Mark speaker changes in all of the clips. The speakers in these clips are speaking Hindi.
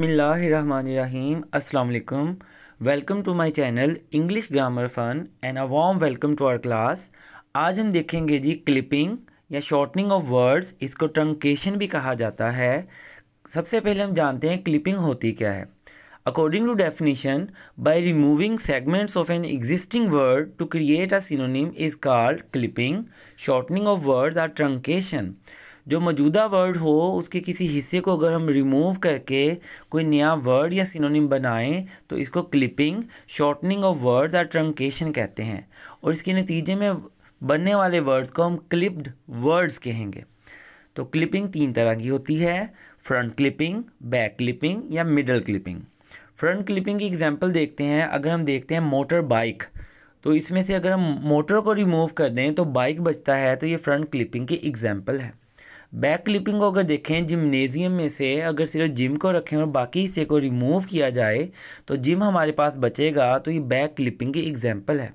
Speaker 1: बसमिलीम अल्लाम welcome to my channel English grammar fun and a warm welcome to our class आज हम देखेंगे जी क्लिपिंग या शॉर्टनिंग ऑफ वर्ड्स इसको ट्रंकेशन भी कहा जाता है सबसे पहले हम जानते हैं क्लिपिंग होती क्या है according to definition by removing segments of an existing word to create a synonym is called clipping shortening of words or truncation जो मौजूदा वर्ड हो उसके किसी हिस्से को अगर हम रिमूव करके कोई नया वर्ड या सिनोनिम बनाएं तो इसको क्लिपिंग शॉर्टनिंग ऑफ वर्ड्स या ट्रंकेशन कहते हैं और इसके नतीजे में बनने वाले वर्ड्स को हम क्लिप्ड वर्ड्स कहेंगे तो क्लिपिंग तीन तरह की होती है फ्रंट क्लिपिंग बैक क्लिपिंग या मिडल क्लिपिंग फ्रंट क्लिपिंग की एग्जाम्पल देखते हैं अगर हम देखते हैं मोटर बाइक तो इसमें से अगर हम मोटर को रिमूव कर दें तो बाइक बचता है तो ये फ्रंट क्लिपिंग की एग्ज़ाम्पल है बैक क्लिपिंग को अगर देखें जिमनेजियम में से अगर सिर्फ जिम को रखें और बाकी हिस्से को रिमूव किया जाए तो जिम हमारे पास बचेगा तो ये बैक क्लिपिंग की एग्जाम्पल है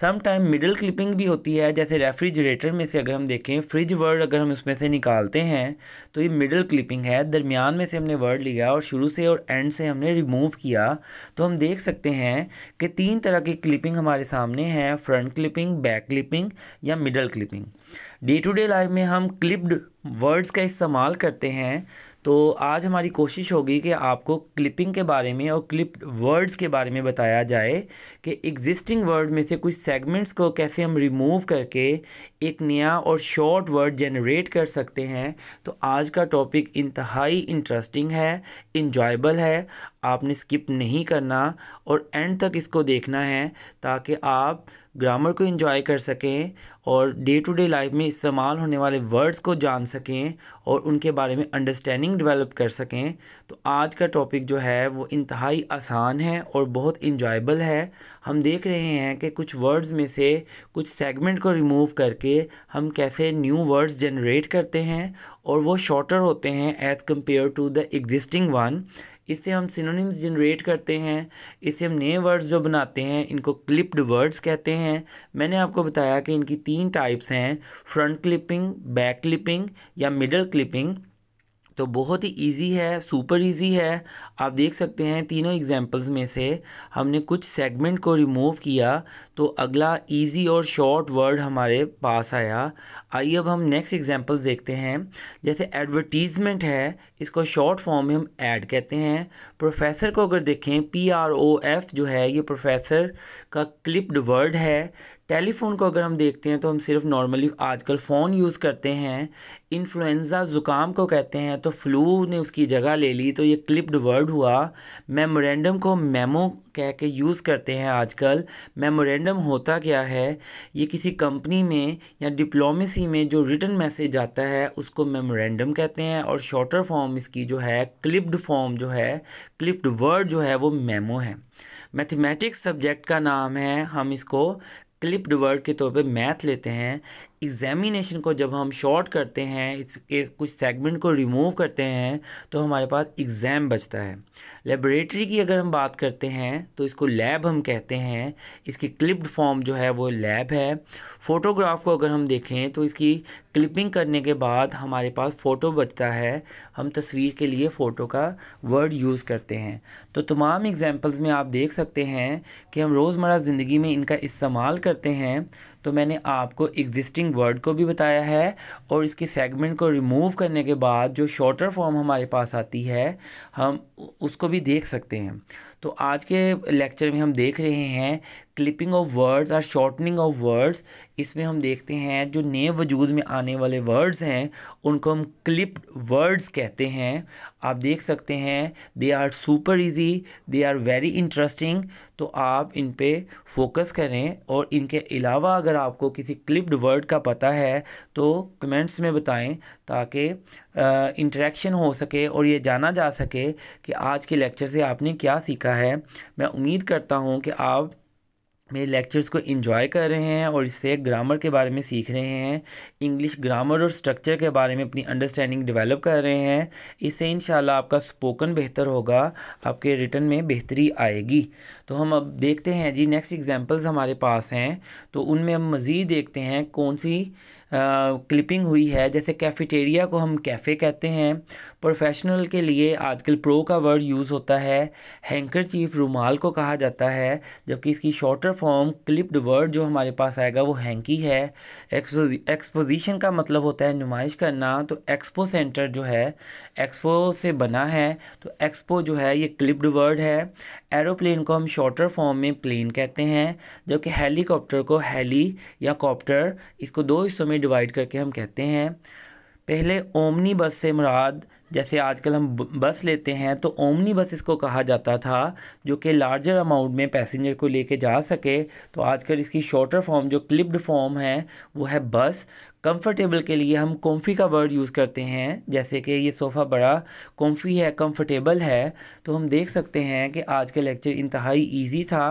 Speaker 1: सम टाइम मिडल क्लिपिंग भी होती है जैसे रेफ्रिजरेटर में से अगर हम देखें फ्रिज वर्ड अगर हम उसमें से निकालते हैं तो ये मिडल क्लिपिंग है दरमियान में से हमने वर्ड लिया और शुरू से और एंड से हमने रिमूव किया तो हम देख सकते हैं कि तीन तरह की क्लिपिंग हमारे सामने हैं फ्रंट क्लिपिंग बैक क्लिपिंग या middle clipping day to day life में हम क्लिप्ड वर्ड्स का इस्तेमाल करते हैं तो आज हमारी कोशिश होगी कि आपको क्लिपिंग के बारे में और क्लिप वर्ड्स के बारे में बताया जाए कि एग्जिस्टिंग वर्ड में से कुछ सेगमेंट्स को कैसे हम रिमूव करके एक नया और शॉर्ट वर्ड जनरेट कर सकते हैं तो आज का टॉपिक इंतहाई इंटरेस्टिंग है इंजॉयबल है आपने स्किप नहीं करना और एंड तक इसको देखना है ताकि आप ग्रामर को इन्जॉय कर सकें और डे टू डे लाइफ में इस्तेमाल होने वाले वर्ड्स को जान सकें और उनके बारे में अंडरस्टैंडिंग डेवलप कर सकें तो आज का टॉपिक जो है वो इंतहाई आसान है और बहुत इंजॉयबल है हम देख रहे हैं कि कुछ वर्ड्स में से कुछ सेगमेंट को रिमूव करके हम कैसे न्यू वर्ड्स जनरेट करते हैं और वो शॉर्टर होते हैं as compared to the existing one इससे हम सिनोनिम्स जनरेट करते हैं इससे हम नए वर्ड्स जो बनाते हैं इनको क्लिप्ड वर्ड्स कहते हैं मैंने आपको बताया कि इनकी तीन टाइप्स हैं फ्रंट क्लिपिंग बैक क्लिपिंग या मिडल क्लिपिंग तो बहुत ही इजी है सुपर इजी है आप देख सकते हैं तीनों एग्जांपल्स में से हमने कुछ सेगमेंट को रिमूव किया तो अगला इजी और शॉर्ट वर्ड हमारे पास आया आइए अब हम नेक्स्ट एग्जांपल्स देखते हैं जैसे एडवर्टीज़मेंट है इसको शॉर्ट फॉर्म में हम ऐड कहते हैं प्रोफेसर को अगर देखें पी आर ओ एफ जो है ये प्रोफेसर का क्लिप्ड वर्ड है टेलीफोन को अगर हम देखते हैं तो हम सिर्फ नॉर्मली आजकल फ़ोन यूज़ करते हैं इन्फ्लुएंज़ा ज़ुकाम को कहते हैं तो फ्लू ने उसकी जगह ले ली तो ये क्लिप्ड वर्ड हुआ मेमोरेंडम को मेमो कह के यूज़ करते हैं आजकल मेमोरेंडम होता क्या है ये किसी कंपनी में या डिप्लोमेसी में जो रिटर्न मैसेज आता है उसको मेमोरेंडम कहते हैं और शॉर्टर फॉर्म इसकी जो है क्लिप्ड फॉर्म जो है क्लिप्ड वर्ड जो है वो मेमो है मैथमेटिक्स सब्जेक्ट का नाम है हम इसको क्लिप्ड वर्ड के तौर पे मैथ लेते हैं एग्जामिनेशन को जब हम शॉर्ट करते हैं इसके कुछ सेगमेंट को रिमूव करते हैं तो हमारे पास एग्ज़ाम बचता है लेबोरेटरी की अगर हम बात करते हैं तो इसको लैब हम कहते हैं इसकी क्लिप्ड फॉर्म जो है वो लैब है फ़ोटोग्राफ को अगर हम देखें तो इसकी क्लिपिंग करने के बाद हमारे पास फ़ोटो बचता है हम तस्वीर के लिए फ़ोटो का वर्ड यूज़ करते हैं तो तमाम एग्ज़ाम्पल्स में आप देख सकते हैं कि हम रोज़मर ज़िंदगी में इनका इस्तेमाल करते हैं तो मैंने आपको एग्जिस्टिंग वर्ड को भी बताया है और इसके सेगमेंट को रिमूव करने के बाद जो शॉर्टर फॉर्म हमारे पास आती है हम उसको भी देख सकते हैं तो आज के लेक्चर में हम देख रहे हैं क्लिपिंग ऑफ वर्ड्स और शॉर्टनिंग ऑफ वर्ड्स इसमें हम देखते हैं जो नए वजूद में आने वाले वर्ड्स हैं उनको हम क्लिप वर्ड्स कहते हैं आप देख सकते हैं they are super easy they are very interesting तो आप इन पर फोकस करें और इनके अलावा अगर आपको किसी क्लिप्ड वर्ड का पता है तो कमेंट्स में बताएं ताकि इंटरेक्शन हो सके और ये जाना जा सके कि आज के लेक्चर से आपने क्या सीखा है मैं उम्मीद करता हूँ कि आप मेरे लेक्चर्स को इन्जॉय कर रहे हैं और इससे ग्रामर के बारे में सीख रहे हैं इंग्लिश ग्रामर और स्ट्रक्चर के बारे में अपनी अंडरस्टैंडिंग डेवलप कर रहे हैं इससे इन आपका स्पोकन बेहतर होगा आपके रिटर्न में बेहतरी आएगी तो हम अब देखते हैं जी नेक्स्ट एग्जांपल्स हमारे पास हैं तो उनमें हम मज़ीद देखते हैं कौन सी क्लिपिंग हुई है जैसे कैफेटेरिया को हम कैफ़े कहते हैं प्रोफेशनल के लिए आजकल प्रो का वर्ड यूज़ होता है हैंकर चीफ रुमाल को कहा जाता है जबकि इसकी शॉर्टर फॉर्म क्लिप्ड वर्ड जो हमारे पास आएगा वो हैंकी है एक्सपोजिशन का मतलब होता है नुमाइश करना तो एक्सपो सेंटर जो है एक्सपो से बना है तो एक्सपो जो है ये क्लिप्ड वर्ड है एरोप्लेन को हम शॉर्टर फॉर्म में प्लेन कहते हैं जबकि हेलीकॉप्टर को हेली या कॉप्टर इसको दो हिस्सों में डिवाइड करके हम कहते हैं पहले ओमनी बस से मुराद जैसे आजकल हम बस लेते हैं तो ओमनी बस इसको कहा जाता था जो कि लार्जर अमाउंट में पैसेंजर को लेके जा सके तो आजकल इसकी शॉर्टर फॉर्म जो क्लिप्ड फॉर्म है वो है बस कंफर्टेबल के लिए हम कॉम्फी का वर्ड यूज़ करते हैं जैसे कि ये सोफ़ा बड़ा कॉम्फी है कंफर्टेबल है तो हम देख सकते हैं कि आज का लेक्चर इंतहाई ईजी था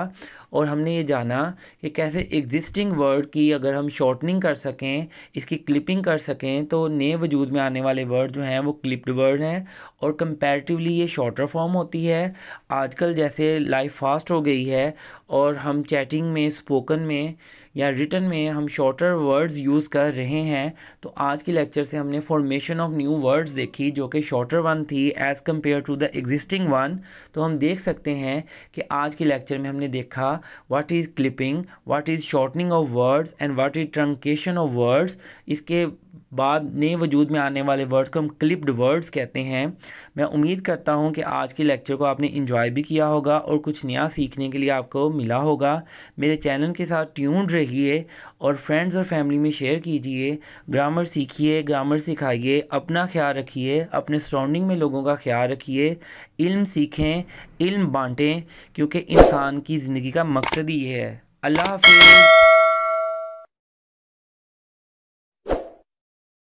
Speaker 1: और हमने ये जाना कि कैसे एग्जिस्टिंग वर्ड की अगर हम शॉर्टनिंग कर सकें इसकी क्लिपिंग कर सकें तो नए वजूद में आने वाले वर्ड जो हैं वो क्लिप्ड वर्ड हैं और कंपैरेटिवली ये शॉर्टर फॉर्म होती है आजकल जैसे लाइफ फास्ट हो गई है और हम चैटिंग में स्पोकन में या रिटर्न में हम शॉर्टर वर्ड्स यूज़ कर रहे हैं तो आज के लेक्चर से हमने फॉर्मेशन ऑफ न्यू वर्ड्स देखी जो कि शॉर्टर वन थी as compared to the existing one तो हम देख सकते हैं कि आज के लेक्चर में हमने देखा what is clipping what is shortening of words and what is truncation of words इसके बाद नए वजूद में आने वाले वर्ड्स को हम क्लिप्ड वर्ड्स कहते हैं मैं उम्मीद करता हूँ कि आज के लेक्चर को आपने इन्जॉय भी किया होगा और कुछ नया सीखने के लिए आपको मिला होगा मेरे चैनल के साथ ट्यून्ड रहिए और फ्रेंड्स और फैमिली में शेयर कीजिए ग्रामर सीखिए ग्रामर सिखाइए अपना ख्याल रखिए अपने सराउंडिंग में लोगों का ख्याल रखिए इल्म सीखें इल्म बांटें क्योंकि इंसान की ज़िंदगी का मकसद ही है अल्लाह हाफिज़